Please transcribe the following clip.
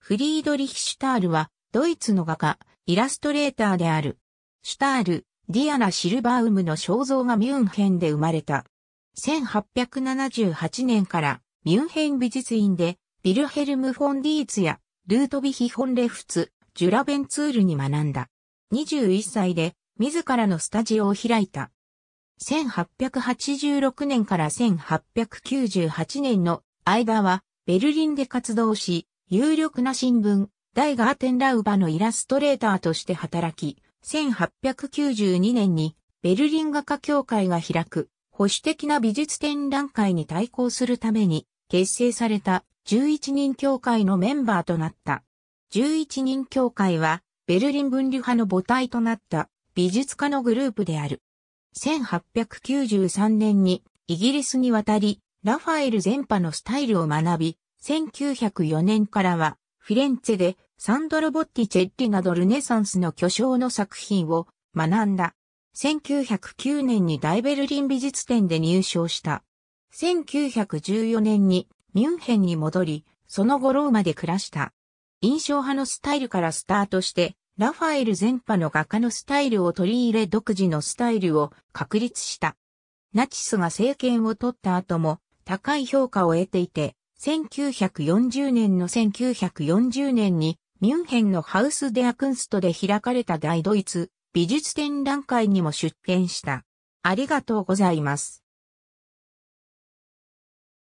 フリードリヒ・シュタールは、ドイツの画家、イラストレーターである。シュタール、ディアナ・シルバウムの肖像がミュンヘンで生まれた。1878年からミュンヘン美術院で、ビルヘルム・フォン・ディーツや、ルートビヒ・フォン・レフツ、ジュラベンツールに学んだ。21歳で、自らのスタジオを開いた。1886年から1898年の間は、ベルリンで活動し、有力な新聞、大ガーテンラウバのイラストレーターとして働き、1892年にベルリン画家協会が開く保守的な美術展覧会に対抗するために結成された11人協会のメンバーとなった。11人協会はベルリン分離派の母体となった美術家のグループである。1893年にイギリスに渡り、ラファエル全派のスタイルを学び、1904年からは、フィレンツェでサンドロ・ボッティチェッリなどルネサンスの巨匠の作品を学んだ。1909年に大ベルリン美術展で入賞した。1914年にミュンヘンに戻り、その後ローマで暮らした。印象派のスタイルからスタートして、ラファエル全派の画家のスタイルを取り入れ独自のスタイルを確立した。ナチスが政権を取った後も高い評価を得ていて、1940年の1940年にミュンヘンのハウス・デア・クンストで開かれた大ドイツ美術展覧会にも出展した。ありがとうございます。